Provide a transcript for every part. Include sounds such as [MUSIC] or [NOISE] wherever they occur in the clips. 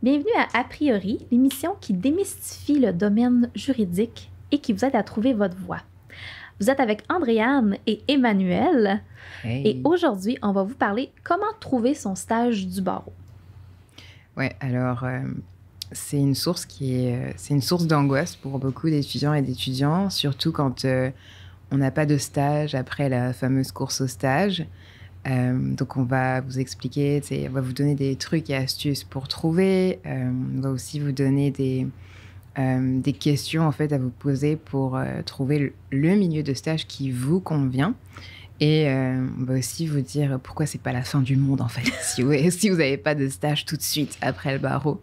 Bienvenue à A priori, l'émission qui démystifie le domaine juridique et qui vous aide à trouver votre voie. Vous êtes avec Andréane et Emmanuel. Et aujourd'hui, on va vous parler comment trouver son stage du barreau. Oui, alors euh, c'est une source qui est, euh, c'est une source d'angoisse pour beaucoup d'étudiants et d'étudiants, surtout quand euh, on n'a pas de stage après la fameuse course au stage. Euh, donc on va vous expliquer, on va vous donner des trucs et astuces pour trouver. Euh, on va aussi vous donner euh, des, questions en fait à vous poser pour trouver le, milieu de stage qui vous convient. Et on va aussi vous dire pourquoi c'est pas la fin du monde en fait [LAUGHS] si vous si n'avez pas de stage tout de suite après le barreau.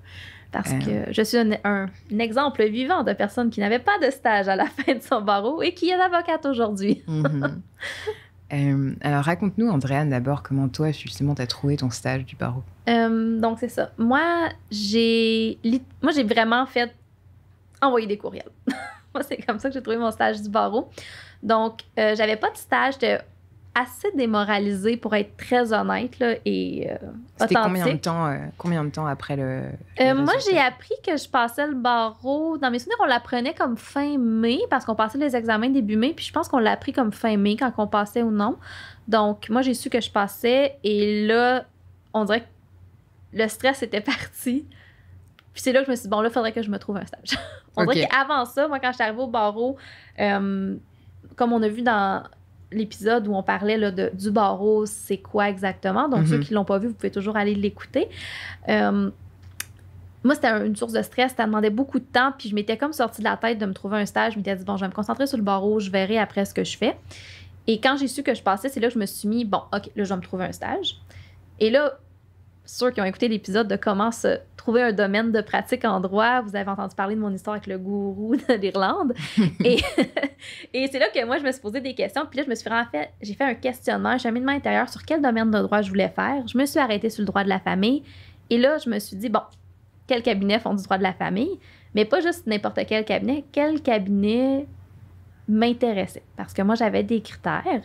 Parce que je suis un, exemple vivant de personne qui n'avait pas de stage à la [LAUGHS] fin de son barreau et qui est avocate aujourd'hui. Mm-hmm. [LAUGHS] Euh, alors raconte-nous, Andréane, d'abord, comment toi, justement, t'as trouvé ton stage du barreau? Euh, donc, c'est ça. Moi, j'ai moi j'ai vraiment fait envoyer des courriels. [LAUGHS] moi, c'est comme ça que j'ai trouvé mon stage du barreau. Donc, euh, j'avais pas de stage, de assez démoralisée pour être très honnête là, et euh, Combien de, temps, euh, combien de temps après le... Euh, moi, j'ai appris que je passais le barreau. Dans mes souvenirs, on l'apprenait comme fin mai parce qu'on passait les examens début mai. Puis je pense qu'on l'a appris comme fin mai quand on passait ou non. Donc, moi, j'ai su que je passais et là, on dirait que le stress était [LAUGHS] parti. Puis c'est là que je me suis dit, bon, là, il faudrait que je me trouve un stage. [LAUGHS] on dirait qu'avant ça, moi, quand je suis arrivée au barreau, comme on a vu dans l'épisode où on parlait de, du barreau, c'est quoi exactement. Donc, mhm. ceux qui ne l'ont pas vu, vous pouvez toujours aller l'écouter. Euh, moi, c'était une source de stress, ça demandait beaucoup de temps, puis je m'étais comme sortie de la tête de me trouver un stage. Je m'étais dit, bon, je vais me concentrer sur le barreau, je verrai après ce que je fais. Et quand j'ai su que je passais, c'est là que je me suis mis, bon, OK, là, je vais me trouver un stage. Et là, sûr qui ont écouté l'épisode de comment se trouver un domaine de pratique en droit. Vous avez entendu parler de mon histoire avec le gourou de l'Irlande. [LAUGHS] et, [LAUGHS] et c'est là que moi, je me suis posé des questions. Puis là, je me suis en fait, j'ai fait un questionnement, j'ai mis de intérieur sur quel domaine de droit je voulais faire. Je me suis arrêtée sur le droit de la famille. Et là, je me suis dit, bon, quels cabinets font du droit de la famille? Mais pas juste n'importe quel cabinet. Quel cabinet m'intéressait? Parce que moi, j'avais des critères.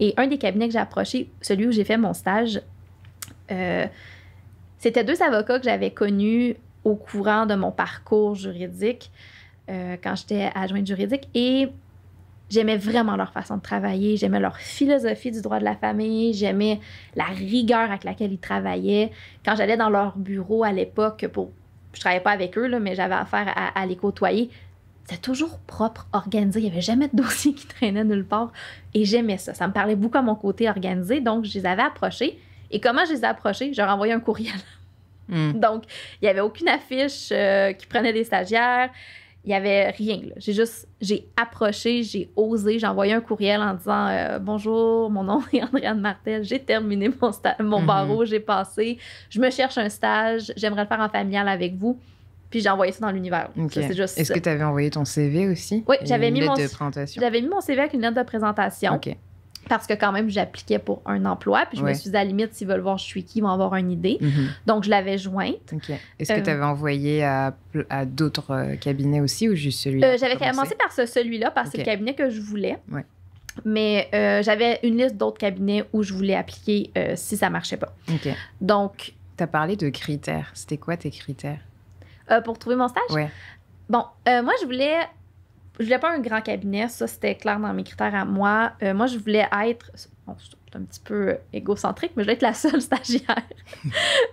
Et un des cabinets que j'ai approché, celui où j'ai fait mon stage, euh, c'était deux avocats que j'avais connus au courant de mon parcours juridique, euh, quand j'étais adjointe juridique, et j'aimais vraiment leur façon de travailler, j'aimais leur philosophie du droit de la famille, j'aimais la rigueur avec laquelle ils travaillaient. Quand j'allais dans leur bureau à l'époque, pour, je travaillais pas avec eux, mais j'avais affaire à, à les côtoyer, c'était toujours propre, organisé. Il n'y avait jamais de dossier qui traînait nulle part. Et j'aimais ça. Ça me parlait beaucoup à mon côté organisé. Donc, je les avais approchés. Et comment je les ai approchés? J'ai envoyé un courriel. Hmm. [LAUGHS] Donc, il n'y avait aucune affiche euh, qui prenait des stagiaires. Il n'y avait rien. J'ai juste, j'ai approché, j'ai osé, j'ai envoyé un courriel en disant euh, Bonjour, mon nom est Andréane Martel, j'ai terminé mon, mon hmm. barreau, j'ai passé, je me cherche un stage, j'aimerais le faire en familial avec vous. Puis j'ai envoyé ça dans l'univers. Est-ce que tu avais envoyé ton CV aussi? Oui, j'avais mis, mon... mis mon CV avec une lettre de présentation parce que quand même, j'appliquais pour un emploi. Puis je me suis dit, à la limite, s'ils veulent voir je suis qui, ils vont avoir une idée. Mhm. Donc, je l'avais jointe. Est-ce que euh, tu avais envoyé à, d'autres euh, cabinets aussi ou juste celui-là? Euh, j'avais commencé par ce, celui-là parce que le cabinet que je voulais. Ouais. Mais j'avais une liste d'autres cabinets où je voulais appliquer si ça ne marchait pas. Donc... Tu as parlé de critères. C'était quoi tes critères? pour trouver mon stage? Oui. Bon, moi, je voulais je voulais pas un grand cabinet, ça c'était clair dans mes critères à moi. Euh, moi, je voulais être. c'est un petit peu égocentrique, mais je voulais être la seule [LAUGHS] stagiaire.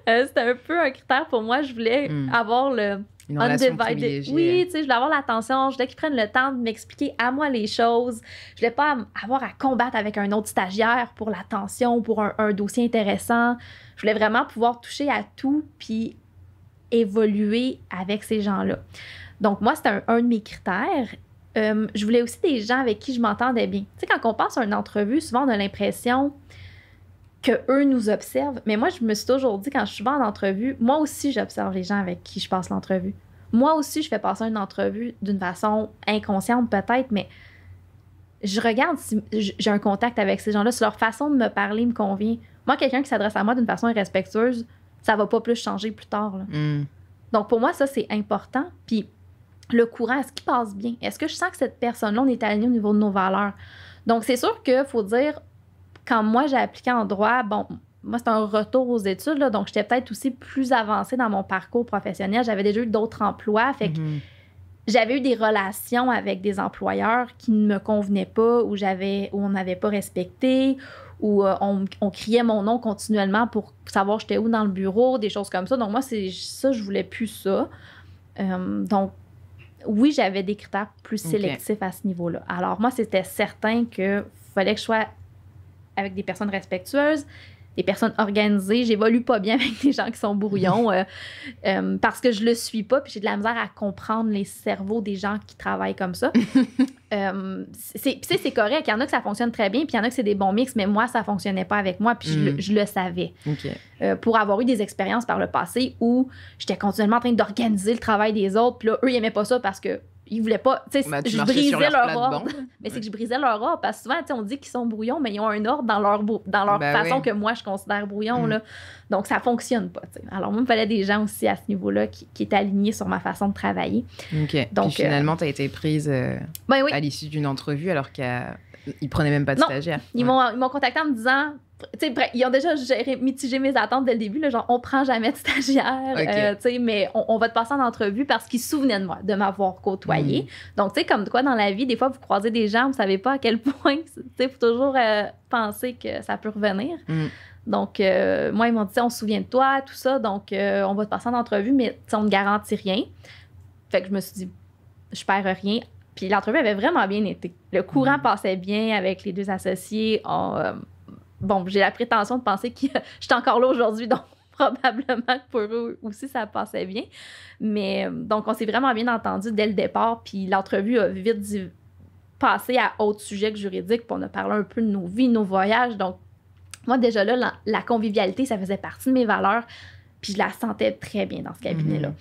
Euh, c'était un peu un critère pour moi. Je voulais hmm. avoir le. Une undivided. Oui, tu sais, je voulais avoir l'attention, je voulais qu'ils prennent le temps de m'expliquer à moi les choses. Je voulais pas avoir à combattre avec un autre stagiaire pour l'attention, pour un, dossier intéressant. Je voulais vraiment pouvoir toucher à tout puis évoluer avec ces gens-là. Donc, moi, c'était un, de mes critères. Euh, je voulais aussi des gens avec qui je m'entendais bien. Tu sais, quand on passe une entrevue, souvent on a l'impression que eux nous observent. Mais moi, je me suis toujours dit, quand je suis en entrevue, moi aussi, j'observe les gens avec qui je passe l'entrevue. Moi aussi, je fais passer une entrevue d'une façon inconsciente peut-être, mais je regarde si j'ai un contact avec ces gens-là, si leur façon de me parler me convient. Moi, quelqu'un qui s'adresse à moi d'une façon irrespectueuse, ça va pas plus changer plus tard. Mm. Donc, pour moi, ça, c'est important. Puis, le courant, est-ce qu'il passe bien? Est-ce que je sens que cette personne-là, on est aligné au niveau de nos valeurs? Donc, c'est sûr qu'il faut dire, quand moi j'ai appliqué en droit, bon, moi, c'est un retour aux études, donc j'étais peut-être aussi plus avancée dans mon parcours professionnel. J'avais déjà eu d'autres emplois, fait que mm-hmm. j'avais eu des relations avec des employeurs qui ne me convenaient pas, ou j'avais, où on n'avait pas respecté, où euh, on, criait mon nom continuellement pour savoir j'étais où dans le bureau, des choses comme ça. Donc moi, c'est ça, je voulais plus ça. Euh, donc oui, j'avais des critères plus sélectifs à ce niveau-là. Alors, moi, c'était certain que fallait que je sois avec des personnes respectueuses, des personnes organisées. J'évolue pas bien [LAUGHS] avec des gens qui sont brouillons euh, euh, parce que je le suis pas, puis j'ai de la misère à comprendre les cerveaux des gens qui travaillent comme ça. [LAUGHS] Euh, c'est, c'est correct. Il y en a que ça fonctionne très bien, puis il y en a que c'est des bons mix, mais moi, ça fonctionnait pas avec moi, puis je, le, mm. savais. pour avoir eu des expériences par le passé où j'étais continuellement en train d'organiser le travail des autres, puis là, eux, ils aimaient pas ça parce que ils voulaient pas. Tu sais, ben, je brisais leur, ordre. Mais c'est que je brisais leur ordre parce que souvent, on dit qu'ils sont brouillons, mais ils ont un ordre dans leur, dans leur ben façon que moi, je considère brouillon. Mm. Là. Donc, ça fonctionne pas. Alors, moi, il me fallait des gens aussi à ce niveau-là qui, étaient alignés sur ma façon de travailler. Donc, euh, finalement, tu as été prise euh, ben à l'issue d'une entrevue alors qu'ils prenaient même pas de non, stagiaire. Ils m'ont contacté en me disant ils ont déjà mitigé mes attentes dès le début. Là, genre, on prend jamais de stagiaire, euh, mais on, va te passer en entrevue parce qu'ils se souvenaient de moi, de m'avoir côtoyé. Mm. Donc, tu sais, comme quoi dans la vie, des fois, vous croisez des gens, vous savez pas à quel [LAUGHS] point, tu sais, faut toujours euh, penser que ça peut revenir. Mm. Donc, euh, moi, ils m'ont dit, on se souvient de toi, tout ça, donc on va te passer en entrevue, mais on ne garantit rien. Fait que je me suis dit, je perds rien. Puis l'entrevue avait vraiment bien été. Le courant mm. passait bien avec les deux associés. On, bon, j'ai la prétention de penser que [LAUGHS] je suis encore là aujourd'hui, donc [LAUGHS] probablement que pour eux aussi, ça passait bien. Mais euh, donc, on s'est vraiment bien entendu dès le départ, puis l'entrevue a vite passé à autre sujet que juridique, puis on a parlé un peu de nos vies, nos voyages. Donc, moi, déjà là, la, convivialité, ça faisait partie de mes valeurs, puis je la sentais très bien dans ce cabinet-là. Mhm.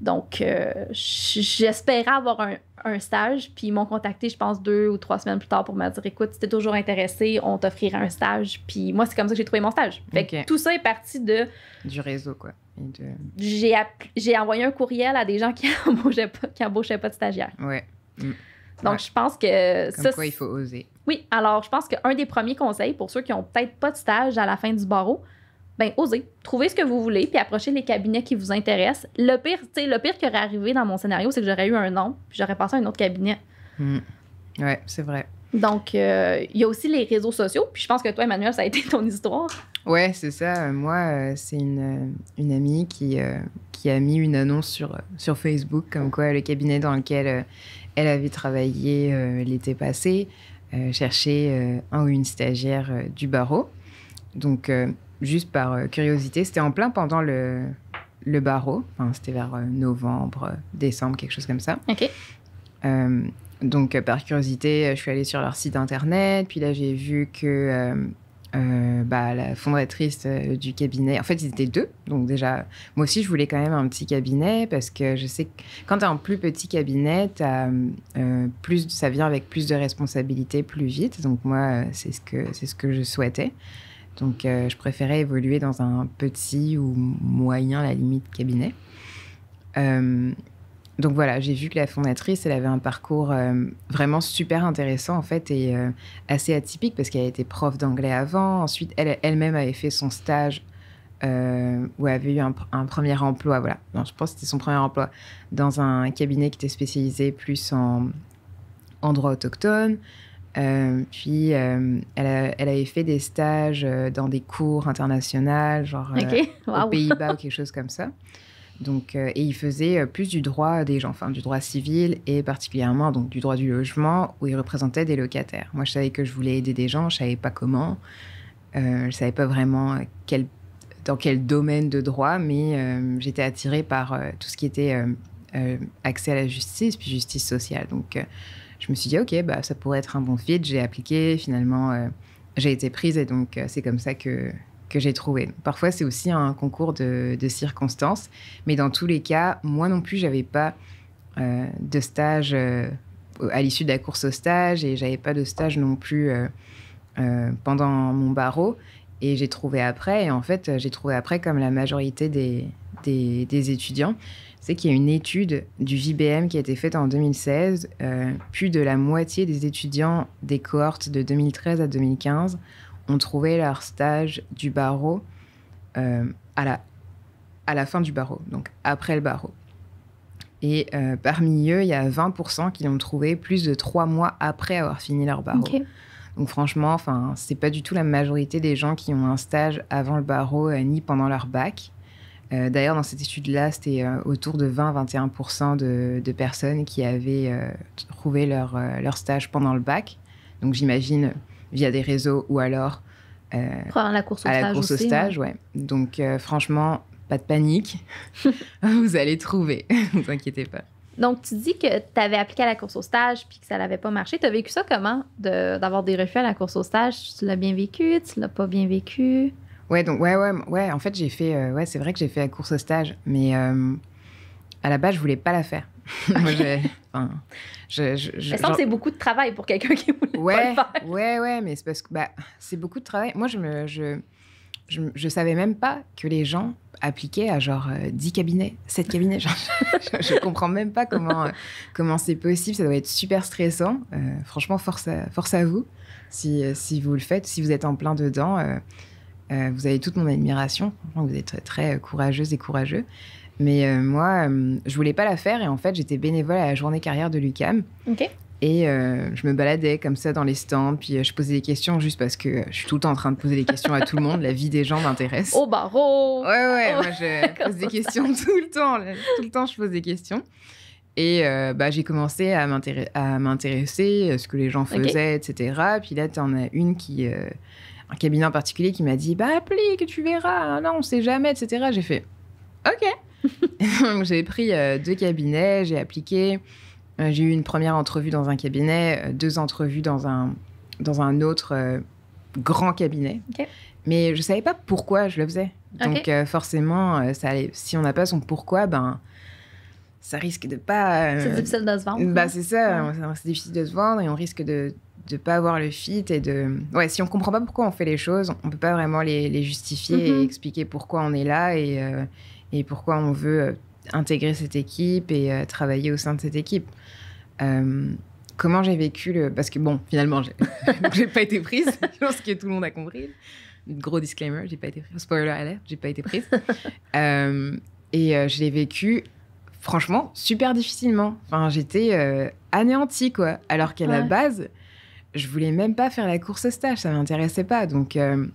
Donc, euh, j'espérais avoir un, stage, puis ils m'ont contacté, je pense, deux ou trois semaines plus tard pour me dire écoute, si t'es toujours intéressé, on t'offrira un stage. Puis moi, c'est comme ça que j'ai trouvé mon stage. Fait que tout ça est parti de. Du réseau, quoi. J'ai, envoyé un courriel à des gens qui n'embauchaient [LAUGHS] pas, qui embauchaient pas de stagiaires. Oui. Mm. Donc, je pense que. Comme ça, il faut oser. Oui, alors, je pense qu'un des premiers conseils pour ceux qui ont peut-être pas de stage à la fin du barreau, ben osez, trouvez ce que vous voulez, puis approchez les cabinets qui vous intéressent. Le pire, tu sais, le pire qui aurait arrivé dans mon scénario, c'est que j'aurais eu un nom, puis j'aurais passé à un autre cabinet. Hmm. ouais Oui, c'est vrai. Donc, euh, il y a aussi les réseaux sociaux. Puis je pense que toi, Emmanuel, ça a été ton histoire. Oui, c'est ça. Euh, moi, euh, c'est une, une, amie qui, qui a mis une annonce sur, sur Facebook, comme quoi le cabinet dans lequel elle avait travaillé l'été passé cherchait un ou une stagiaire du barreau. Donc, juste par euh, curiosité. C'était en plein pendant le, barreau. c'était vers euh, novembre, décembre, quelque chose comme ça. Euh, donc, par curiosité, je suis allée sur leur site internet. Puis là, j'ai vu que bah, la fondatrice du cabinet, en fait, ils étaient deux. Donc, déjà, moi aussi, je voulais quand même un petit cabinet parce que je sais que quand tu as un plus petit cabinet, plus, ça vient avec plus de responsabilités plus vite. Donc, moi, c'est ce, ce que je souhaitais. Donc, euh, je préférais évoluer dans un petit ou moyen, la limite, cabinet. Euh, donc voilà, j'ai vu que la fondatrice, elle avait un parcours euh, vraiment super intéressant en fait et assez atypique parce qu'elle a été prof d'anglais avant. Ensuite, elle, même avait fait son stage ou avait eu un, premier emploi. Voilà, je pense que c'était son premier emploi dans un cabinet qui était spécialisé plus en, en droit autochtone. Euh, puis, euh, elle, avait fait des stages euh, dans des cours internationaux, genre aux Pays-Bas ou quelque chose comme ça. Donc, et il faisait plus du droit des gens, enfin du droit civil et particulièrement donc du droit du logement où il représentait des locataires. Moi, je savais que je voulais aider des gens, je savais pas comment, je ne savais pas vraiment quel, dans quel domaine de droit, mais j'étais attirée par tout ce qui était accès à la justice puis justice sociale. Donc je me suis dit, OK, bah, ça pourrait être un bon fit. J'ai appliqué, finalement, euh, j'ai été prise et donc euh, c'est comme ça que, j'ai trouvé. parfois, c'est aussi un concours de, circonstances, mais dans tous les cas, moi non plus, j'avais pas euh, de stage à l'issue de la course au stage et n'avais pas de stage non plus pendant mon barreau. Et j'ai trouvé après, et en fait, j'ai trouvé après comme la majorité des étudiants c'est qu'il y a une étude du JBM qui a été faite en 2016. Euh, plus de la moitié des étudiants des cohortes de 2013 à 2015 ont trouvé leur stage du barreau euh, à, la, à la fin du barreau, donc après le barreau. Et euh, parmi eux, il y a 20% qui l'ont trouvé plus de trois mois après avoir fini leur barreau. Donc franchement, enfin, c'est pas du tout la majorité des gens qui ont un stage avant le barreau ni pendant leur bac. Euh, d'ailleurs, dans cette étude-là, c'était euh, autour de 20-21% de, personnes qui avaient euh, trouvé leur, stage pendant le bac. Donc, j'imagine via des réseaux ou alors la course au à stage la course au stage. Ouais. Donc, franchement, pas de panique. [LAUGHS] vous allez trouver. [LAUGHS] vous inquiétez pas. Donc, tu dis que tu avais appliqué à la course au stage puis que ça n'avait pas marché. Tu as vécu ça comment d'avoir des refus à la course au stage? Tu l'as bien vécu? Tu l'as pas bien vécu? Ouais, donc ouais, ouais, ouais. En fait, j'ai fait, euh, ouais, c'est vrai que j'ai fait la course au stage, mais euh, à la base, je voulais pas la faire. [LAUGHS] Moi, enfin, je, c'est beaucoup de travail pour quelqu'un qui ouais, Ouais, ouais, mais c'est parce que bah, c'est beaucoup de travail. Moi, je me, je, je, savais même pas que les gens appliquaient à genre 10 euh, cabinets, 7 cabinets. [LAUGHS] je, ne comprends même pas comment comment c'est possible. Ça doit être super stressant. franchement, force à, force à vous si, si vous le faites, si vous êtes en plein dedans. Euh, vous avez toute mon admiration. Vous êtes très, euh, courageuse et courageux. Mais euh, moi, je voulais pas la faire et en fait, j'étais bénévole à la journée carrière de l'UCAM. Et je me baladais comme ça dans les stands, puis je posais des questions juste parce que je suis tout le temps en train de poser des questions à tout le monde. La vie des gens m'intéresse. Au barreau Ouais, ouais, oh, moi je pose des questions [LAUGHS] tout le temps. Tout le temps, je pose des questions. Et bah, j'ai commencé à m'intéresser à, ce que les gens faisaient, etc. Puis là, tu en as une qui, un cabinet en particulier qui m'a dit Bah, applique, tu verras, hein, non, on sait jamais, etc. J'ai fait OK. [LAUGHS] j'ai pris euh, deux cabinets, j'ai appliqué. Euh, j'ai eu une première entrevue dans un cabinet, euh, deux entrevues dans un, dans un autre grand cabinet. Mais je savais pas pourquoi je le faisais. Donc, forcément, ça si on n'a pas son pourquoi, ben ça risque de pas. c'est difficile de se vendre. Bah, hein. c'est ça, c'est difficile de se vendre et on risque de de pas avoir le fit et de ouais si on comprend pas pourquoi on fait les choses on peut pas vraiment les, justifier et mhm. expliquer pourquoi on est là et, euh, et pourquoi on veut euh, intégrer cette équipe et euh, travailler au sein de cette équipe comment j'ai vécu le parce que bon finalement j'ai [LAUGHS] pas été prise [LAUGHS] je pense que tout le monde a compris gros disclaimer j'ai pas été prise spoiler alert j'ai pas été prise [LAUGHS] et je l'ai vécu franchement super difficilement enfin j'étais anéantie quoi alors qu'à la base je voulais même pas faire la course au stage, ça m'intéressait pas. Donc, euh,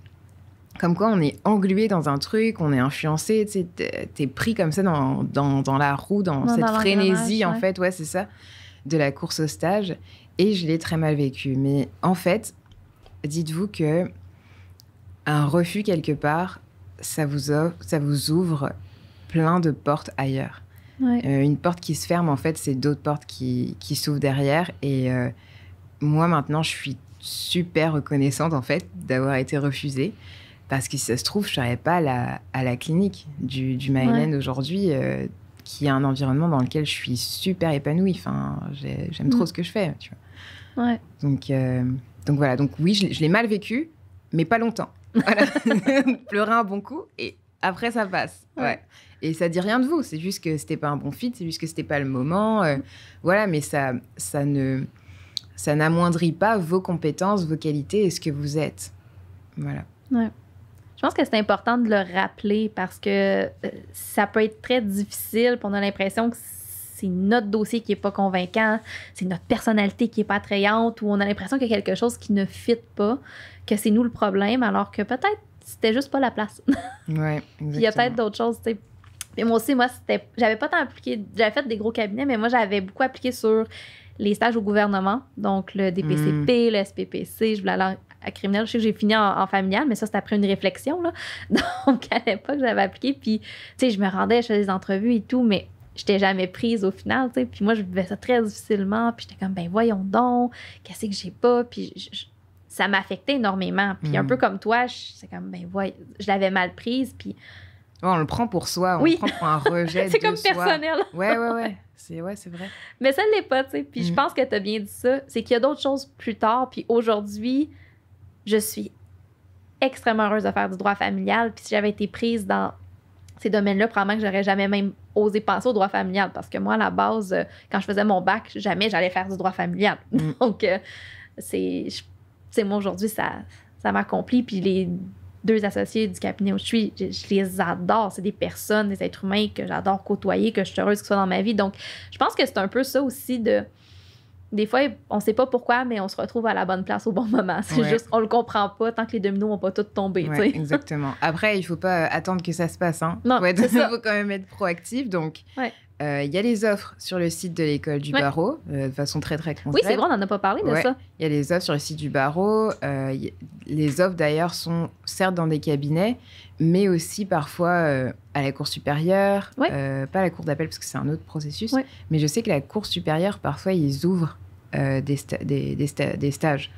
comme quoi on est englué dans un truc, on est influencé, tu es pris comme ça dans, dans, la roue, dans, cette frénésie, en fait, ouais, c'est ça, de la course au stage. Et je l'ai très mal vécu. Mais en fait, dites-vous que un refus quelque part, ça vous, ça vous ouvre plein de portes ailleurs. Euh, une porte qui se ferme, en fait, c'est d'autres portes qui, qui s'ouvrent derrière. Et. Euh, moi maintenant, je suis super reconnaissante en fait d'avoir été refusée. Parce que si ça se trouve, je serais pas à la, à la, clinique du, du aujourd'hui, euh, qui est un environnement dans lequel je suis super épanouie. Enfin, j'aime trop mm. ce que je fais. Tu vois. Donc, euh, donc voilà, donc oui, je, l'ai mal vécu, mais pas longtemps. [LAUGHS] [LAUGHS] Pleurer un bon coup et après ça passe. Ouais. Et ça dit rien de vous, c'est juste que c'était pas un bon fit, c'est juste que c'était pas le moment. Euh, voilà, mais ça, ça ne ça n'amoindrit pas vos compétences, vos qualités et ce que vous êtes. Voilà. Ouais. Je pense que c'est important de le rappeler parce que euh, ça peut être très difficile. On a l'impression que c'est notre dossier qui n'est pas convaincant, c'est notre personnalité qui n'est pas attrayante ou on a l'impression qu'il y a quelque chose qui ne fit pas, que c'est nous le problème, alors que peut-être c'était juste pas la place. [LAUGHS] ouais, Il y a peut-être d'autres choses, tu moi aussi, moi, c'était, j'avais pas tant appliqué, j'avais fait des gros cabinets, mais moi, j'avais beaucoup appliqué sur les stages au gouvernement, donc le DPCP, hmm. le SPPC, je voulais aller à criminel. Je sais que j'ai fini en, familial, mais ça, c'était après une réflexion. Là. [LAUGHS] Donc, à l'époque, j'avais appliqué. Puis, tu sais, je me rendais, je faisais des entrevues et tout, mais j'étais jamais prise au final, tu sais. Puis moi, je vivais ça très difficilement. Puis j'étais comme, ben voyons donc, qu'est-ce que j'ai pas? Puis ça m'affectait énormément. Puis hmm. un peu comme toi, c'est comme, ben je l'avais mal prise. Puis on le prend pour soi, on le prend pour un rejet. [LAUGHS] c'est comme personnel. [LAUGHS] ouais, ouais, ouais. C'est vrai. Mais ça ne l'est pas, tu sais. Puis je mm. pense que tu as bien dit ça. C'est qu'il y a d'autres choses plus tard. Puis aujourd'hui, je suis extrêmement heureuse de faire du droit familial. Puis si j'avais été prise dans ces domaines-là, probablement que j'aurais jamais même osé penser au droit familial. Parce que moi, à la base, euh, quand je faisais mon bac, jamais j'allais faire du droit familial. Mm. [LAUGHS] Donc, euh, c'est. Moi, aujourd'hui, ça, ça m'accomplit. Puis les deux associés du cabinet où je suis, je, les adore. C'est des personnes, des êtres humains que j'adore côtoyer, que je suis heureuse ce soit dans ma vie. Donc, je pense que c'est un peu ça aussi de. Des fois, on ne sait pas pourquoi, mais on se retrouve à la bonne place au bon moment. C'est juste, on le comprend pas tant que les dominos n'ont pas tout tombé. Ouais, exactement. Après, il ne faut pas attendre que ça se passe. Hein. Non, il ça. Il faut quand même être proactif. Donc, euh, il y a les offres sur le site de l'école du barreau, euh, de façon très très concrète. Oui, c'est vrai, on n'en a pas parlé de ça. Il y a les offres sur le site du barreau. Euh, les offres d'ailleurs sont certes dans des cabinets, mais aussi parfois à la Cour supérieure, pas à la Cour d'appel parce que c'est un autre processus, mais je sais que la Cour supérieure, parfois, ils ouvrent des, stages.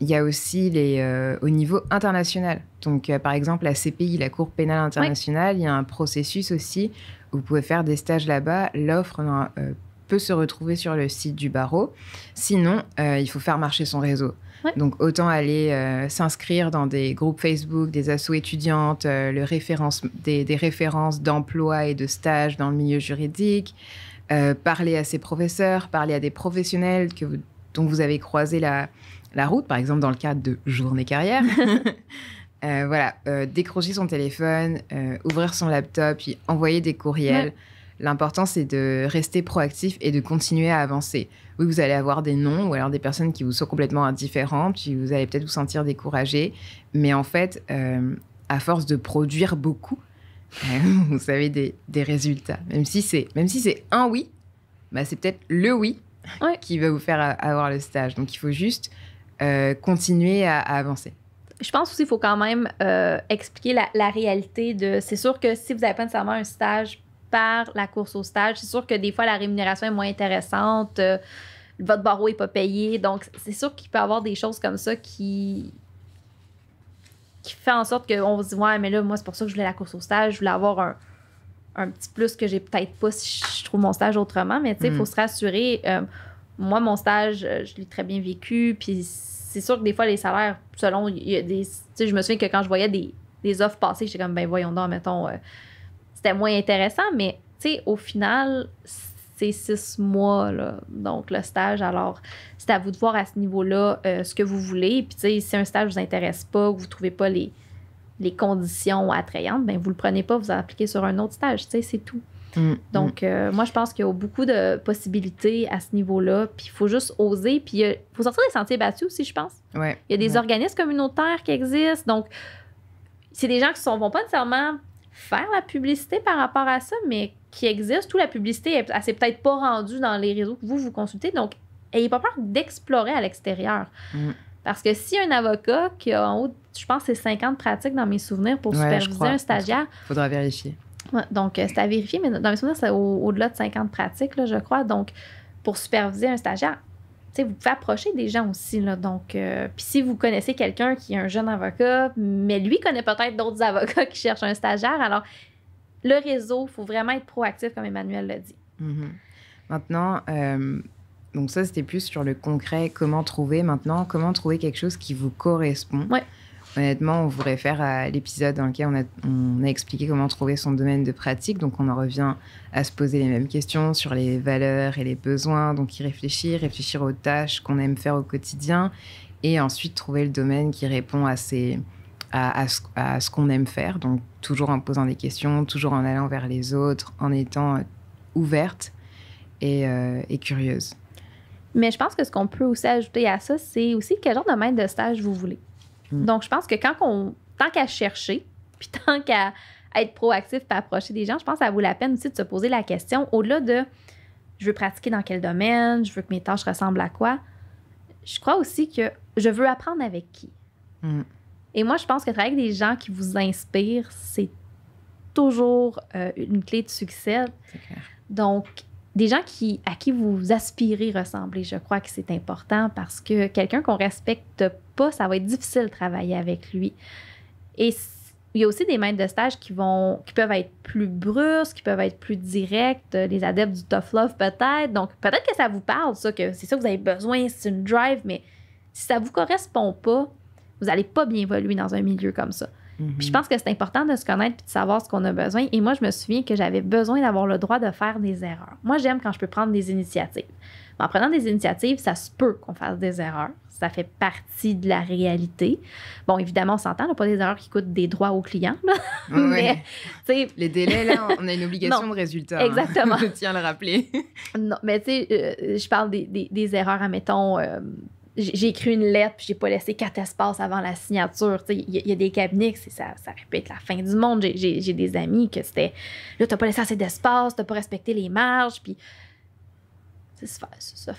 Il y a aussi les, au niveau international. Donc, par exemple, la CPI, la Cour pénale internationale, il y a un processus aussi vous pouvez faire des stages là-bas. L'offre euh, peut se retrouver sur le site du barreau. Sinon, euh, il faut faire marcher son réseau. Donc autant aller euh, s'inscrire dans des groupes Facebook, des assos étudiantes, le référence, des, références d'emploi et de stages dans le milieu juridique, parler à ses professeurs, parler à des professionnels que dont vous avez croisé la, la route, par exemple dans le cadre de journée carrière. [LAUGHS] Euh, voilà, euh, décrocher son téléphone, euh, ouvrir son laptop, puis envoyer des courriels. L'important, c'est de rester proactif et de continuer à avancer. Oui, vous allez avoir des noms ou alors des personnes qui vous sont complètement indifférentes, puis vous allez peut-être vous sentir découragé. Mais en fait, à force de produire beaucoup, [LAUGHS] vous avez des, résultats. Même si c'est si un oui, bah c'est peut-être le oui qui va vous faire avoir le stage. Donc il faut juste continuer à avancer je pense aussi qu'il faut quand même euh, expliquer la, réalité de. C'est sûr que si vous n'avez pas nécessairement un stage par la course au stage, c'est sûr que des fois la rémunération est moins intéressante, euh, votre barreau n'est pas payé. Donc, c'est sûr qu'il peut y avoir des choses comme ça qui, qui fait en sorte qu'on se dit Ouais, mais là, moi, c'est pour ça que je voulais la course au stage, je voulais avoir un, petit plus que j'ai peut-être pas si je trouve mon stage autrement. Mais tu sais, il faut mm. se rassurer. Euh, moi, mon stage, je l'ai très bien vécu, puis c'est sûr que des fois, les salaires, selon. des, je me souviens que quand je voyais des, offres passer, j'étais comme, ben voyons donc, mettons, euh, c'était moins intéressant, mais au final, c'est six mois, là, donc le stage. Alors, c'est à vous de voir à ce niveau-là euh, ce que vous voulez. Puis, tu sais si un stage ne vous intéresse pas, vous ne trouvez pas les, les conditions attrayantes, ben vous ne le prenez pas, vous appliquez sur un autre stage, c'est tout. Mm, mm. Donc, euh, moi, je pense qu'il y a beaucoup de possibilités à ce niveau-là. Puis, il faut juste oser. Puis, il faut sortir des sentiers battus aussi, je pense. il y a des organismes communautaires qui existent. Donc, c'est des gens qui ne vont pas nécessairement faire la publicité par rapport à ça, mais qui existent. Tout la publicité, elle, ne s'est peut-être pas rendue dans les réseaux que vous, vous consultez. Donc, n'ayez pas peur d'explorer à l'extérieur. Mm. Parce que si un avocat qui a en haut, je pense, c'est 50 pratiques dans mes souvenirs pour superviser un stagiaire. Faudra vérifier donc, euh, c'est à vérifier, mais dans mes souvenirs, c'est au-delà de 50 pratiques, je crois. Donc, pour superviser un stagiaire, vous pouvez approcher des gens aussi. Là, donc, euh, puis si vous connaissez quelqu'un qui est un jeune avocat, mais lui connaît peut-être d'autres [LAUGHS] avocats qui cherchent un stagiaire, alors le réseau, il faut vraiment être proactif, comme Emmanuel l'a dit. Mm-hmm. Maintenant, euh, donc ça, c'était plus sur le concret, comment trouver maintenant, comment trouver quelque chose qui vous correspond. Ouais. Honnêtement, on vous faire à euh, l'épisode dans lequel on a, expliqué comment trouver son domaine de pratique. Donc, on en revient à se poser les mêmes questions sur les valeurs et les besoins. Donc, y réfléchir, réfléchir aux tâches qu'on aime faire au quotidien et ensuite trouver le domaine qui répond à, ce, qu'on aime faire. Donc, toujours en posant des questions, toujours en allant vers les autres, en étant euh, ouverte euh, et, curieuse. Mais je pense que ce qu'on peut aussi ajouter à ça, c'est aussi quel genre de domaine de stage vous voulez. Mm. Donc, je pense que quand on. Tant qu'à chercher, [LAUGHS] puis tant qu'à être proactif et approcher des gens, je pense que ça vaut la peine aussi de se poser la question au-delà de je veux pratiquer dans quel domaine, je veux que mes tâches ressemblent à quoi. Je crois aussi que je veux apprendre avec qui. Mm. Et moi, je pense que travailler avec des gens qui vous inspirent, c'est toujours euh, une clé de succès. Donc, des gens qui, à qui vous aspirez ressembler. Je crois que c'est important parce que quelqu'un qu'on respecte pas, ça va être difficile de travailler avec lui. Et il y a aussi des maîtres de stage qui vont qui peuvent être plus brusques, qui peuvent être plus directs, euh, les adeptes du tough love peut-être. Donc peut-être que ça vous parle ça que c'est ça que vous avez besoin, c'est une drive mais si ça vous correspond pas, vous n'allez pas bien évoluer dans un milieu comme ça. Mhm. Puis je pense que c'est important de se connaître et de savoir ce qu'on a besoin. Et moi, je me souviens que j'avais besoin d'avoir le droit de faire des erreurs. Moi, j'aime quand je peux prendre des initiatives. Mais En prenant des initiatives, ça se peut qu'on fasse des erreurs. Ça fait partie de la réalité. Bon, évidemment, on s'entend, pas des erreurs qui coûtent des droits aux clients. Mais, Les délais, là, [LAUGHS] on a une obligation de résultat. Hein. Exactement. Je [LAUGHS] tiens à le rappeler. non, mais tu sais, euh, je parle des, erreurs, admettons, euh, j'ai écrit une lettre, puis j'ai pas laissé quatre espaces avant la signature. Il y, a des cabinets ça, ça répète la fin du monde. J'ai des amis que c'était là, t'as pas laissé assez d'espace, t'as pas respecté les marges, puis.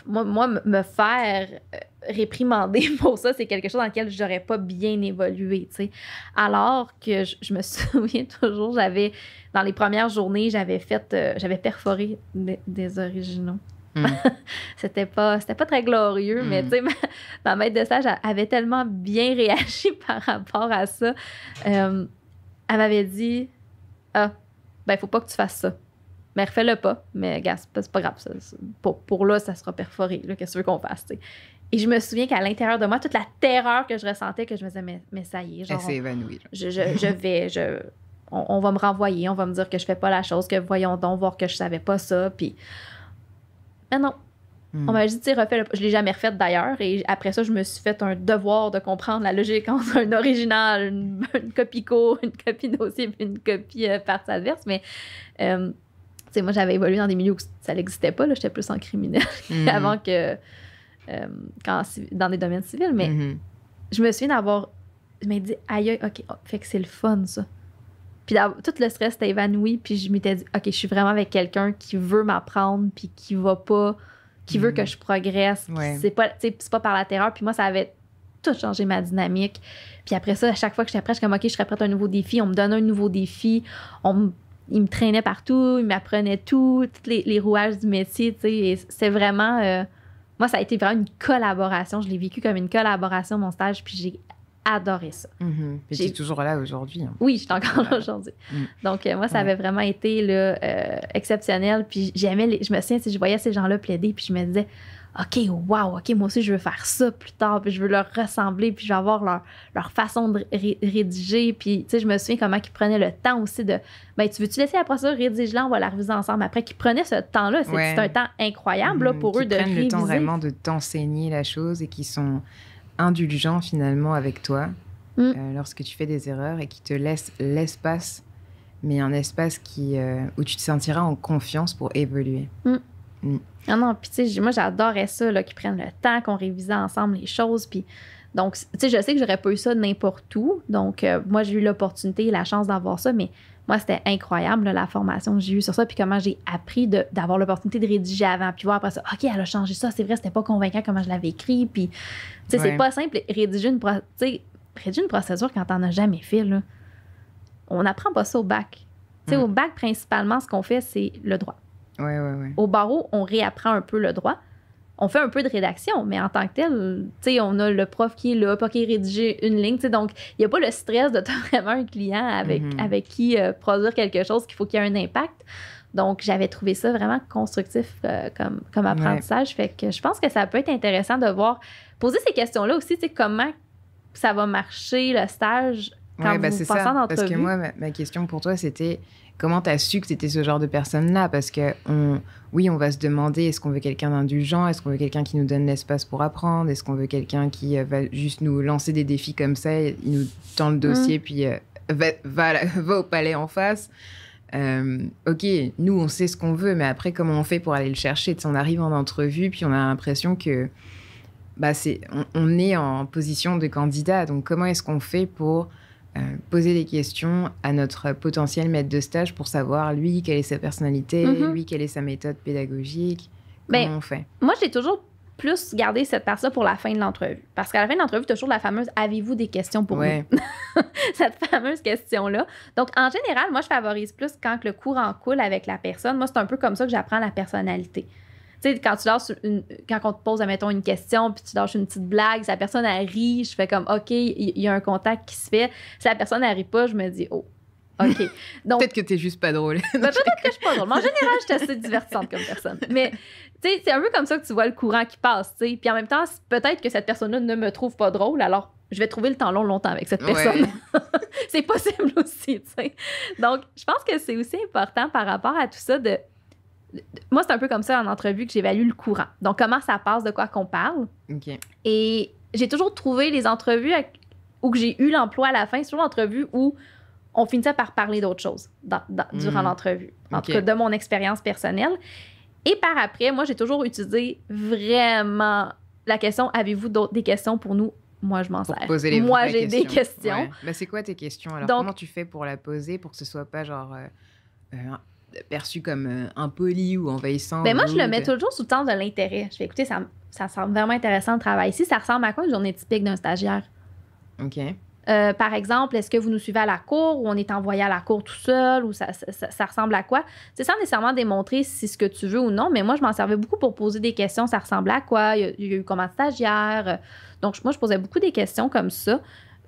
Moi, moi, me faire euh, réprimander [LAUGHS] pour ça, c'est quelque chose dans lequel j'aurais pas bien évolué, Alors que je, me [LAUGHS] souviens toujours, j'avais, dans les premières journées, j'avais fait, euh, j'avais perforé des originaux. Hmm. [LAUGHS] c'était pas c'était pas très glorieux, mais hmm. tu sais, ma, maître de stage avait tellement bien réagi [LAUGHS] par rapport à ça. Euh, elle m'avait dit Ah, ben, faut pas que tu fasses ça. Mais refais-le pas. Mais, gasp c'est pas, grave. pour, là, ça sera perforé. Qu'est-ce que tu veux qu'on fasse, Et je me souviens qu'à l'intérieur de moi, toute la terreur que je ressentais, que je me disais, mais, ça y est, genre. Elle s'est évanouie. Je, [LAUGHS] vais, je, on, on, va me renvoyer, on va me dire que je fais pas la chose, que voyons donc, voir que je savais pas ça. Puis mais ah non. Hmm. On m'a dit, tu Je l'ai jamais refait d'ailleurs. Et après ça, je me suis fait un devoir de comprendre la logique entre un original, une, copie co, une copie dossier, puis une copie par partie euh, adverse. Mais euh, sais moi, j'avais évolué dans des milieux où ça n'existait pas. J'étais plus en criminel [LAUGHS] hmm. avant que euh, dans des domaines civils. Mais hmm. je me souviens d'avoir. Je m'ai dit, aïe, OK, oh, fait que c'est le fun, ça. Puis tout le stress s'est évanoui, puis je m'étais dit, OK, je suis vraiment avec quelqu'un qui veut m'apprendre, puis qui va pas, qui veut mm. que je progresse. C'est pas, pas par la terreur. Puis moi, ça avait tout changé ma dynamique. Puis après ça, à chaque fois que j'étais prête, je suis comme, OK, je serais prête à un nouveau défi. On me donnait un nouveau défi. On me, il me traînait partout, il m'apprenait tout, tous les, rouages du métier, C'est vraiment. Euh, moi, ça a été vraiment une collaboration. Je l'ai vécu comme une collaboration, mon stage, puis j'ai adoré ça. Mm toujours là aujourd'hui. Hein. Oui, je suis encore là aujourd'hui. Mm. Donc, euh, moi, ça mm. avait vraiment été le euh, exceptionnel. Puis j'aimais, je me souviens, je voyais ces gens-là plaider, puis je me disais, OK, wow, OK, moi aussi, je veux faire ça plus tard, puis je veux leur ressembler, puis je veux avoir leur, leur façon de rédiger. Puis, tu sais, je me souviens comment ils prenaient le temps aussi de, ben, tu veux-tu laisser la procédure, rédige-la, on va la reviser ensemble. Après, qu'ils prenaient ce temps-là, c'est un temps incroyable mm. pour eux de prennent le temps vraiment de t'enseigner la chose et qui sont indulgent finalement avec toi mm. euh, lorsque tu fais des erreurs et qui te laisse l'espace, mais un espace qui, euh, où tu te sentiras en confiance pour évoluer. Ah non, puis tu sais, moi j'adorais ça, là, qu'ils prennent le temps, qu'on révisait ensemble les choses, puis donc, tu sais, je sais que j'aurais pas eu ça n'importe où. Donc, euh, moi, j'ai eu l'opportunité et la chance d'avoir ça, mais moi, c'était incroyable la formation que j'ai eue sur ça, puis comment j'ai appris d'avoir l'opportunité de rédiger avant, puis voir après ça, OK, elle a changé ça, c'est vrai, c'était pas convaincant comment je l'avais écrit, puis, tu sais, c'est pas simple, rédiger une, rédiger une procédure quand t'en as jamais fait, là. On n'apprend pas ça au bac. Tu sais, mm. au bac, principalement, ce qu'on fait, c'est le droit. Ouais, ouais, au barreau, on réapprend un peu le droit, on fait un peu de rédaction, mais en tant que tel, on a le prof qui est là, pas qui rédige une ligne. Donc, il n'y a pas le stress de [LAUGHS] vraiment un client avec, mhm. avec qui euh, produire quelque chose qu'il faut qu'il y ait un impact. Donc, j'avais trouvé ça vraiment constructif euh, comme, comme apprentissage. Fait que je pense que ça peut être intéressant de voir, poser ces questions-là aussi, comment ça va marcher le stage quand ouais, ben, vous bah, c'est ça. Parce que moi, ma question pour toi, c'était Comment tu as su que c'était ce genre de personne-là Parce que, on, oui, on va se demander est-ce qu'on veut quelqu'un d'indulgent Est-ce qu'on veut quelqu'un qui nous donne l'espace pour apprendre Est-ce qu'on veut quelqu'un qui euh, va juste nous lancer des défis comme ça Il nous tend le dossier, mm. puis euh, va, [LAUGHS] va, au palais en face. Euh, ok, nous, on sait ce qu'on veut, mais après, comment on fait pour aller le chercher On arrive en entrevue, puis on a l'impression que. Bah, on, est en position de candidat. Donc, comment est-ce qu'on fait pour euh, poser des questions à notre potentiel maître de stage pour savoir, lui, quelle est sa personnalité, mhm. lui, quelle est sa méthode pédagogique, comment ben, on fait. Moi, j'ai toujours plus gardé cette partie-là pour la fin de l'entrevue. Parce qu'à la fin de l'entrevue, toujours la fameuse avez-vous des questions pour [LAUGHS] cette fameuse question-là. Donc, en général, moi, je favorise plus quand le courant coule avec la personne. Moi, c'est un peu comme ça que j'apprends la personnalité quand tu une, quand on te pose, admettons, une question, puis tu lâches une petite blague, si la personne, arrive, rit, je fais comme, OK, il y, a un contact qui se fait. Si la personne, n'arrive pas, je me dis, oh. OK. Donc, [LAUGHS] peut-être que tu n'es juste pas drôle. Ben, peut-être que je suis pas drôle. en général, je suis assez divertissante comme personne. Mais c'est un peu comme ça que tu vois le courant qui passe. Puis en même temps, peut-être que cette personne-là ne me trouve pas drôle, alors je vais trouver le temps long longtemps avec cette personne. [LAUGHS] c'est possible aussi, Donc, je pense que c'est aussi important par rapport à tout ça de moi, c'est un peu comme ça en entrevue que j'évalue le courant. Donc, comment ça passe, de quoi qu'on parle. Et j'ai toujours trouvé les entrevues où j'ai eu l'emploi à la fin, toujours l'entrevue où on finissait par parler d'autre chose mm. durant l'entrevue, en tout cas de mon expérience personnelle. Et par après, moi, j'ai toujours utilisé vraiment la question avez-vous des questions pour nous moi, je m'en sers. Poser les moi, j'ai des questions. Ben, c'est quoi tes questions Alors, comment tu fais pour la poser pour que ce soit pas genre. Euh, euh, perçu comme euh, impoli ou envahissant. Mais ben, moi, je le mets toujours sous le temps de l'intérêt. Je fais, écoutez, ça, ça semble vraiment intéressant le travail ici. Ça ressemble à quoi une journée typique d'un stagiaire? OK. Euh, par exemple, est-ce que vous nous suivez à la cour ou on est envoyé à la cour tout seul ou ça, ça, ressemble à quoi? C'est sans nécessairement démontrer si c'est ce que tu veux ou non, mais moi, je m'en servais beaucoup pour poser des questions. Ça ressemble à quoi? Il y a, eu comment stagiaire euh, Donc, moi, je posais beaucoup des questions comme ça.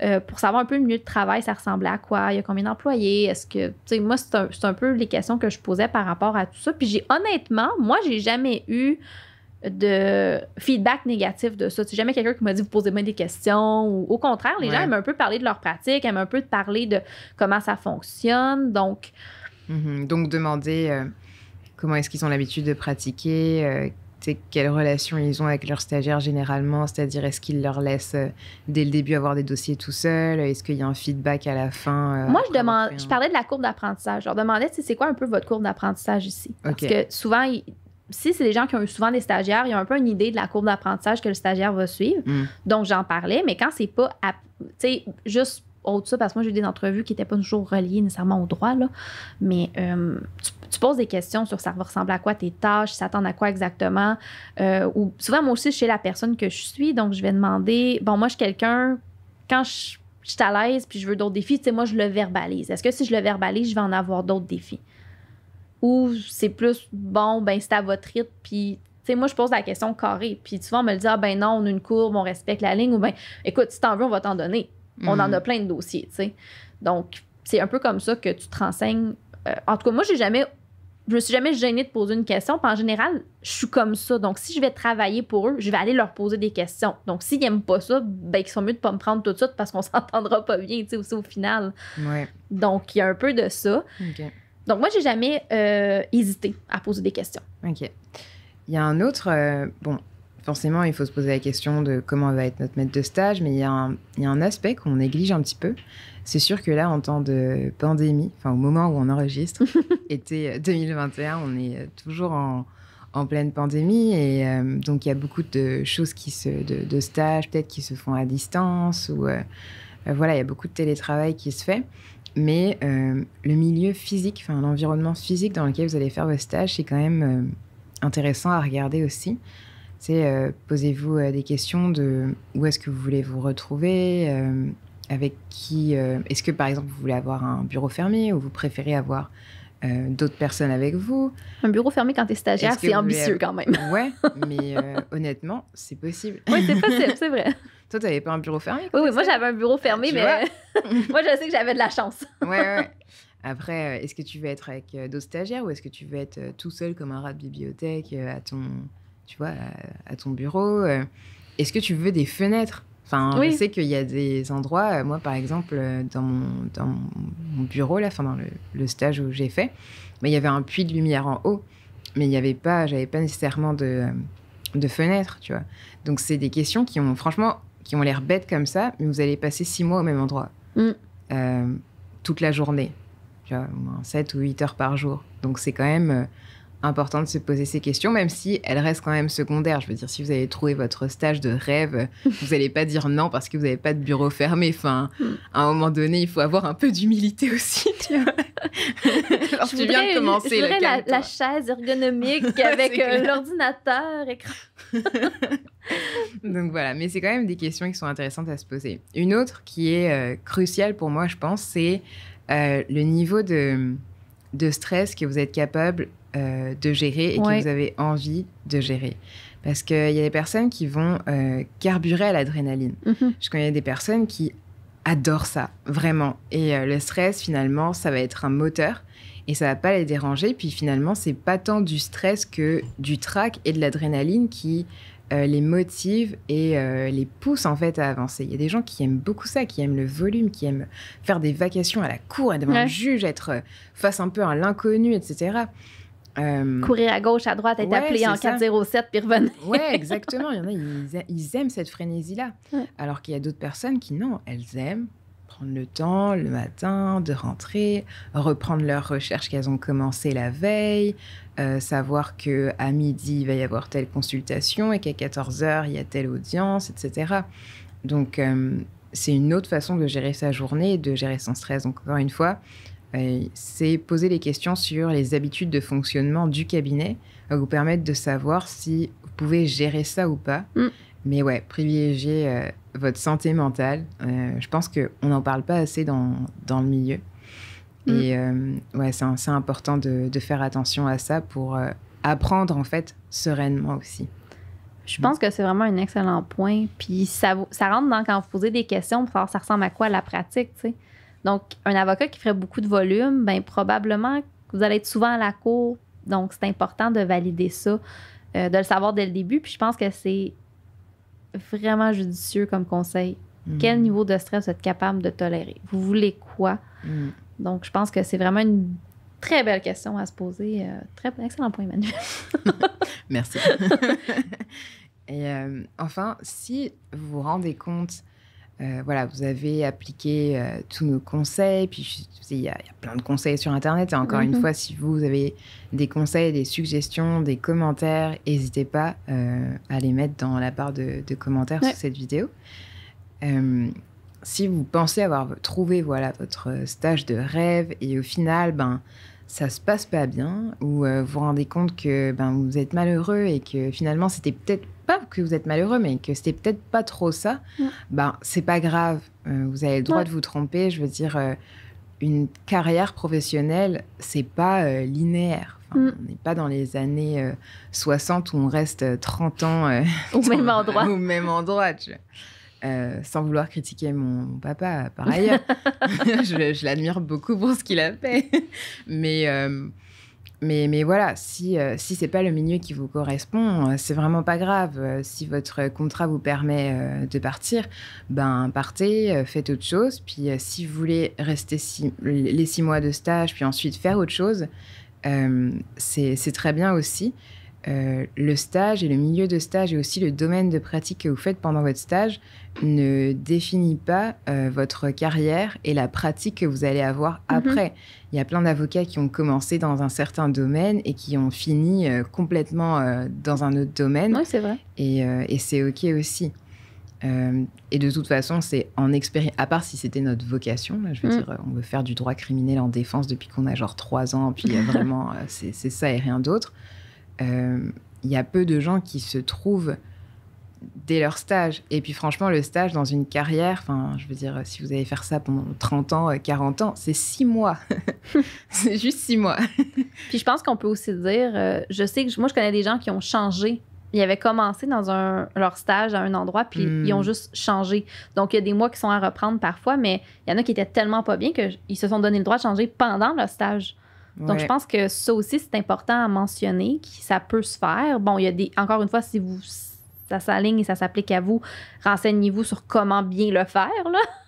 Euh, pour savoir un peu le milieu de travail, ça ressemblait à quoi, il y a combien d'employés, est-ce que, tu sais, moi, c'est un, peu les questions que je posais par rapport à tout ça. Puis j'ai honnêtement, moi, j'ai jamais eu de feedback négatif de ça. C'est jamais quelqu'un qui m'a dit vous posez-moi des questions ou au contraire, les gens aiment un peu parler de leur pratique, aiment un peu parler de comment ça fonctionne. Donc, mm-hmm. donc demander euh, comment est-ce qu'ils ont l'habitude de pratiquer, euh, c'est quelle relation ils ont avec leurs stagiaires généralement, c'est-à-dire est-ce qu'ils leur laissent euh, dès le début avoir des dossiers tout seuls, est-ce qu'il y a un feedback à la fin. Euh, moi, je demande, je parlais de la courbe d'apprentissage. Je leur demandais, c'est quoi un peu votre courbe d'apprentissage ici Parce que souvent, si c'est des gens qui ont eu souvent des stagiaires, ils ont un peu une idée de la courbe d'apprentissage que le stagiaire va suivre. Hmm. Donc, j'en parlais, mais quand c'est pas, tu sais, juste au dessus. parce que moi, j'ai eu des entrevues qui n'étaient pas toujours reliées nécessairement au droit, là, mais euh, tu poses des questions sur ça va ressembler à quoi tes tâches, s'attendre à quoi exactement. Euh, ou souvent, moi aussi, je suis la personne que je suis, donc je vais demander, bon, moi, je suis quelqu'un, quand je, suis à l'aise puis je veux d'autres défis, tu sais, moi, je le verbalise. Est-ce que si je le verbalise, je vais en avoir d'autres défis? Ou c'est plus, bon, ben, c'est à votre rythme, puis tu sais moi, je pose la question carrée. Puis souvent, on me le dit, ah, ben non, on a une courbe, on respecte la ligne. Ou ben, écoute, si t'en veux, on va t'en donner. On en mm. a plein de dossiers, tu sais. Donc, c'est un peu comme ça que tu te renseignes euh, en tout cas, moi, j'ai jamais. Je me suis jamais gênée de poser une question. en général, je suis comme ça. Donc, si je vais travailler pour eux, je vais aller leur poser des questions. Donc, s'ils n'aiment pas ça, ben, ils sont mieux de pas me prendre tout de suite parce qu'on [LAUGHS] s'entendra pas bien, tu sais, aussi au final. Donc, il y a un peu de ça. Donc, moi, j'ai jamais euh, hésité à poser des questions. Il y a un autre. Euh, bon, forcément, il faut se poser la question de comment va être notre maître de stage, mais il y a un aspect qu'on néglige un petit peu. C'est sûr que là, en temps de pandémie, enfin au moment où on enregistre, [LAUGHS] été 2021, euh, on est euh, toujours en, en pleine pandémie et euh, donc il y a beaucoup de choses qui se, de, de stages peut-être qui se font à distance ou voilà, il y a beaucoup de télétravail qui se fait. Mais le milieu physique, enfin l'environnement physique dans lequel vous allez faire vos stages, c'est quand même intéressant à regarder aussi. C'est posez-vous des questions de où est-ce que vous voulez vous retrouver avec qui euh, Est-ce que par exemple vous voulez avoir un bureau fermé ou vous préférez avoir euh, d'autres personnes avec vous Un bureau fermé quand tu es stagiaire, c'est ambitieux quand même. [LAUGHS] Ouais, mais euh, [LAUGHS] honnêtement, c'est possible. Oui, c'est possible, c'est vrai. [LAUGHS] Toi, tu n'avais pas un bureau fermé Oui, moi j'avais un bureau fermé, mais moi je sais que j'avais de la chance. ouais, ouais. Après, est-ce que tu veux être avec d'autres stagiaires ou est-ce que tu veux être tout seul comme un rat de bibliothèque à ton, tu vois, à ton bureau Est-ce que tu veux des fenêtres Enfin, oui. je qu'il y a des endroits, euh, moi par exemple, euh, dans mon, dans mon bureau, là, enfin, dans le, stage où j'ai fait, mais il y avait un puits de lumière en haut, mais il n'y avait pas, j'avais pas nécessairement de, euh, de fenêtre, tu vois. Donc c'est des questions qui ont, franchement, qui ont l'air bêtes comme ça, mais vous allez passer six mois au même endroit, mm. toute la journée, tu vois, 7 ou 8 heures par jour. Donc c'est quand même important de se poser ces questions, même si elles restent quand même secondaires. Je veux dire, si vous avez trouvé votre stage de rêve, [LAUGHS] vous n'allez pas dire non parce que vous n'avez pas de bureau fermé. Enfin, hmm. à un moment donné, il faut avoir un peu d'humilité [LAUGHS] aussi. Tu tu viens de commencer. Je la, la, chaise ergonomique [LAUGHS] avec euh, l'ordinateur, écran. Donc voilà, mais c'est quand même des questions qui sont intéressantes à se poser. Une autre qui est euh, cruciale pour moi, je pense, c'est euh, le niveau de de stress que vous êtes capable euh, de gérer et que vous avez envie de gérer. Euh, mhm. Parce qu'il y a des personnes qui vont carburer à l'adrénaline. Je connais des personnes qui adorent ça, vraiment. Et euh, le stress, finalement, ça va être un moteur et ça va pas les déranger. Puis finalement, c'est pas tant du stress que du trac et de l'adrénaline qui euh, les motive et euh, les pousse en fait à avancer. Il y a des gens qui aiment beaucoup ça, qui aiment le volume, qui aiment faire des vacations à la cour, être devant le juge, être euh, face un peu à l'inconnu, etc. Courir à gauche, à droite, être appelé en 407 puis revenir. Oui, [LAUGHS] exactement. Il y en a, ils, aiment cette frénésie-là. Alors qu'il y a d'autres personnes qui, non, elles aiment prendre le temps le matin de rentrer, reprendre leurs recherches qu'elles ont commencées la veille, euh, savoir que à midi il va y avoir telle consultation et qu'à 14 h il y a telle audience, etc. Donc euh, c'est une autre façon de gérer sa journée de gérer son stress. Donc encore une fois, euh, c'est poser les questions sur les habitudes de fonctionnement du cabinet vous permettre de savoir si vous pouvez gérer ça ou pas. Mm. Mais ouais, privilégier votre santé mentale. Euh, je pense qu'on n'en parle pas assez dans, le milieu. Mm. Et euh, ouais, c'est important de, faire attention à ça pour euh, apprendre en fait sereinement aussi. Je pense que c'est vraiment un excellent point. Puis ça, ça rentre dans quand vous posez des questions pour savoir ça ressemble à quoi la pratique. Donc, un avocat qui ferait beaucoup de volume, ben probablement vous allez être souvent à la cour. Donc, c'est important de valider ça, de le savoir dès le début. Puis je pense que c'est vraiment judicieux comme conseil. Mm. Quel niveau de stress vous êtes capable de tolérer? Vous voulez quoi? Mm. Donc, je pense que c'est vraiment une très belle question à se poser. Euh, très excellent point, Emmanuel. [LAUGHS] Merci. [LAUGHS] Et euh, enfin, si vous vous rendez compte euh, voilà, vous avez appliqué euh, tous nos conseils. Puis il y, a plein de conseils sur Internet. Et encore une mhm. fois, si vous avez des conseils, des suggestions, des commentaires, n'hésitez pas euh, à les mettre dans la barre de, commentaires sur cette vidéo. si vous pensez avoir trouvé voilà votre stage de rêve et au final, ben ça se passe pas bien, ou vous vous rendez compte que ben, vous êtes malheureux et que finalement c'était peut-être pas que vous êtes malheureux, mais que c'était peut-être pas trop ça, ben c'est pas grave. Euh, vous avez le droit de vous tromper. Je veux dire, euh, une carrière professionnelle, c'est pas euh, linéaire. Mm. On n'est pas dans les années 60 où on reste 30 ans [LAUGHS] [LAUGHS] au même endroit. au même sans vouloir critiquer mon, papa par ailleurs. [LAUGHS] je, l'admire beaucoup pour ce qu'il a fait. Mais mais, voilà, si, euh, ce n'est pas le milieu qui vous correspond, euh, c'est vraiment pas grave. Euh, si votre contrat vous permet de partir, ben partez, faites autre chose. Puis si vous voulez rester les six mois de stage, puis ensuite faire autre chose, c'est très bien aussi. Euh, le stage et le milieu de stage et aussi le domaine de pratique que vous faites pendant votre stage ne définit pas euh, votre carrière et la pratique que vous allez avoir mhm. après. Il y a plein d'avocats qui ont commencé dans un certain domaine et qui ont fini euh, complètement dans un autre domaine. Oui, c'est vrai. Et, c'est OK aussi. et de toute façon, c'est en expérience, à part si c'était notre vocation, je veux mm. dire, on veut faire du droit criminel en défense depuis qu'on a genre trois ans, puis [LAUGHS] vraiment, c'est ça et rien d'autre il euh, y a peu de gens qui se trouvent dès leur stage. Et puis franchement, le stage dans une carrière, je veux dire, si vous allez faire ça pendant 30 ans, 40 euh, ans, c'est six mois. [LAUGHS] c'est juste six mois. [LAUGHS] puis je pense qu'on peut aussi dire, euh, je sais que moi, je connais des gens qui ont changé. Ils avaient commencé dans leur stage à un endroit, puis hmm. ils ont juste changé. Donc, il y a des mois qui sont à reprendre parfois, mais il y en a qui étaient tellement pas bien qu'ils se sont donné le droit de changer pendant leur stage. Donc, je pense que ça aussi, c'est important à mentionner, que ça peut se faire. Bon, il y a des. Encore une fois, si vous ça s'aligne et ça s'applique à vous, renseignez-vous sur comment bien le faire.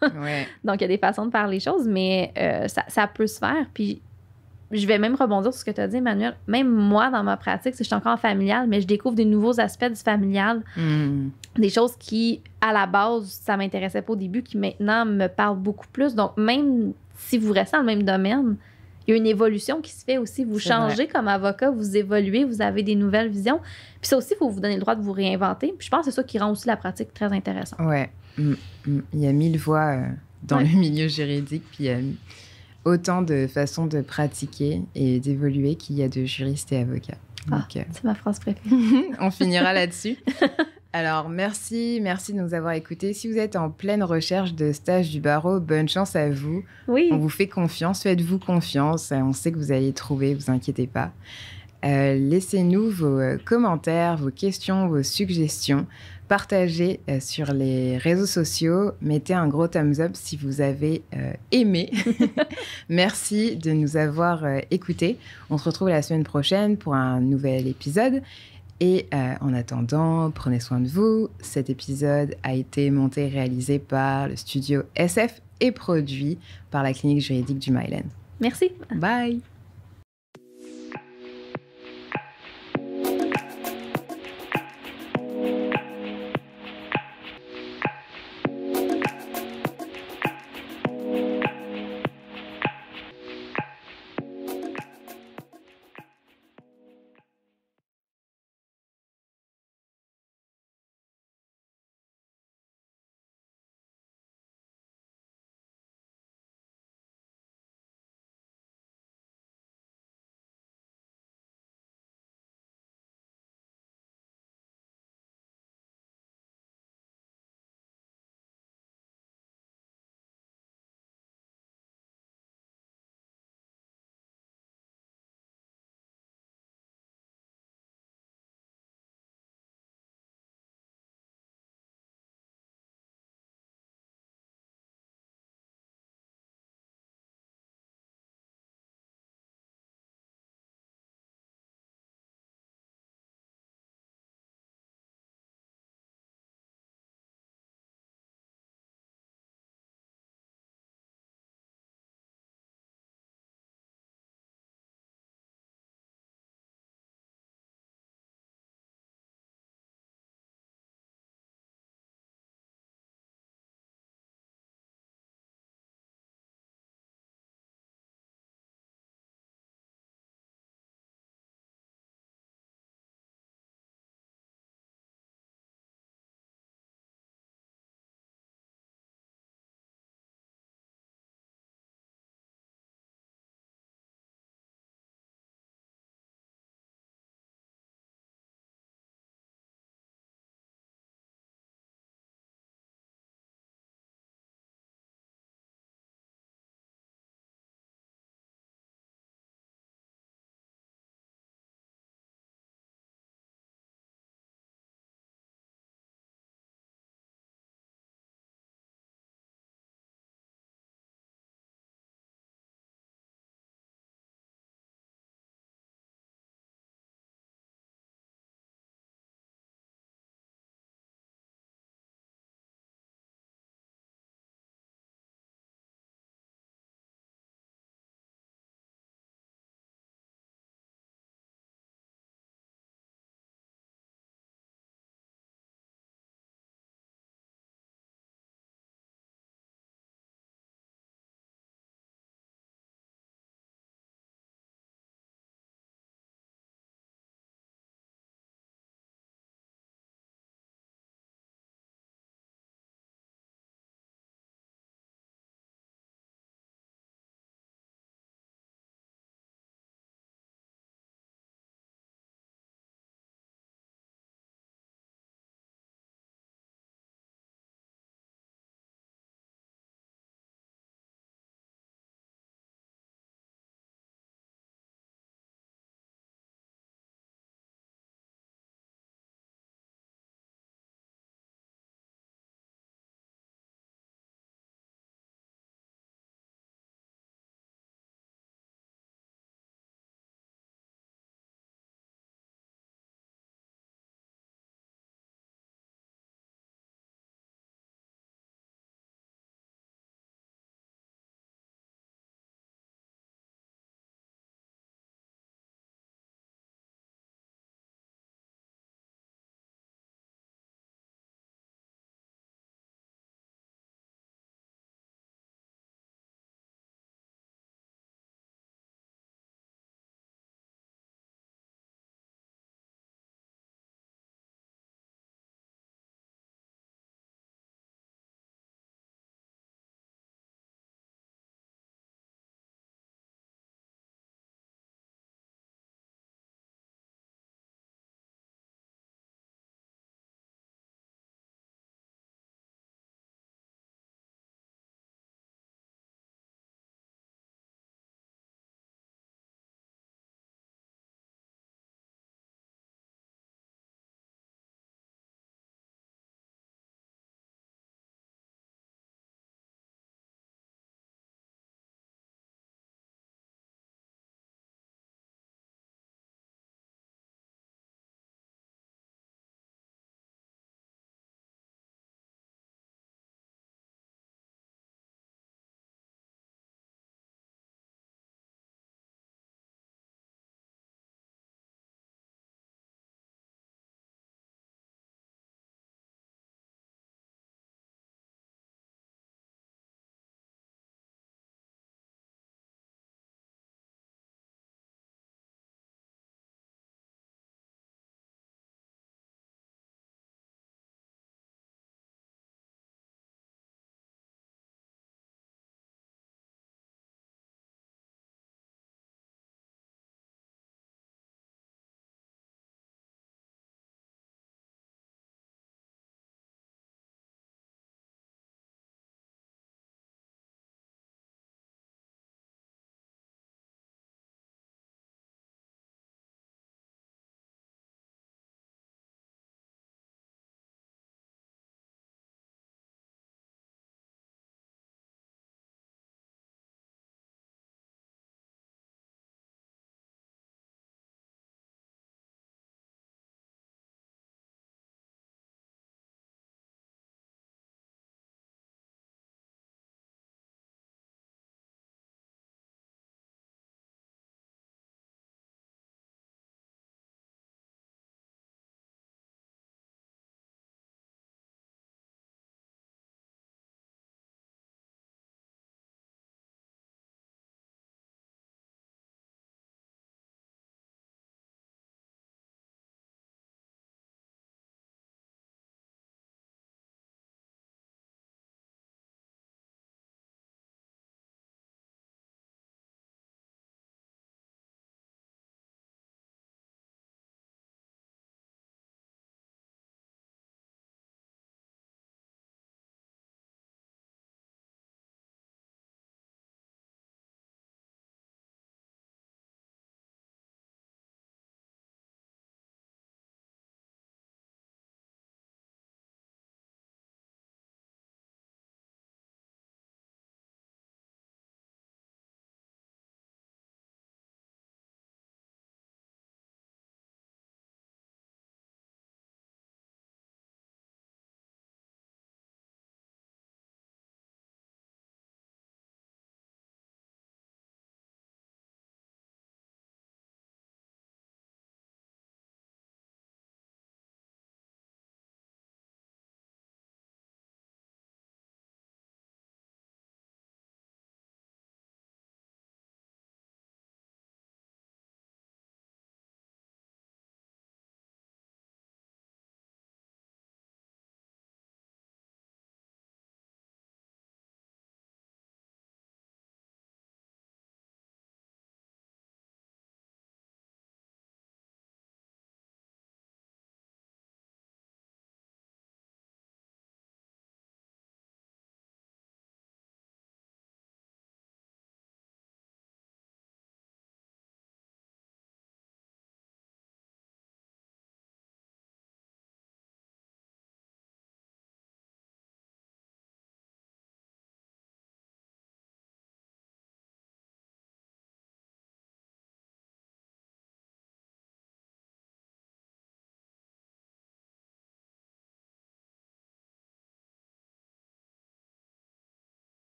Là. [LAUGHS] Donc, il y a des façons de faire les choses, mais euh, ça, peut se faire. Puis, je vais même rebondir sur ce que tu as dit, Emmanuel. Même moi, dans ma pratique, si je suis encore en familial, mais je découvre des nouveaux aspects du familial, hmm. des choses qui, à la base, ça m'intéressait pas au début, qui maintenant me parlent beaucoup plus. Donc, même si vous restez dans le même domaine, il y a une évolution qui se fait aussi. Vous changez comme avocat, vous évoluez, vous avez des nouvelles visions. Puis ça aussi, il faut vous donner le droit de vous réinventer. Puis je pense que c'est ça qui rend aussi la pratique très intéressante. Ouais. Mm, mm. Il y a mille voix euh, dans le milieu juridique, puis il y a autant de façons de pratiquer et d'évoluer qu'il y a de juristes et avocats. Ah, euh, c'est ma phrase préférée. [LAUGHS] on finira là-dessus. [LAUGHS] Alors merci, merci de nous avoir écoutés. Si vous êtes en pleine recherche de stage du barreau, bonne chance à vous. Oui. On vous fait confiance, faites-vous confiance. On sait que vous allez trouver, vous inquiétez pas. Euh, laissez-nous vos euh, commentaires, vos questions, vos suggestions. Partagez euh, sur les réseaux sociaux. Mettez un gros thumbs up si vous avez aimé. [LAUGHS] Merci de nous avoir écoutés. On se retrouve la semaine prochaine pour un nouvel épisode. Et euh, en attendant, prenez soin de vous. Cet épisode a été monté et réalisé par le studio SF et produit par la clinique juridique du Mylen. Merci. Bye.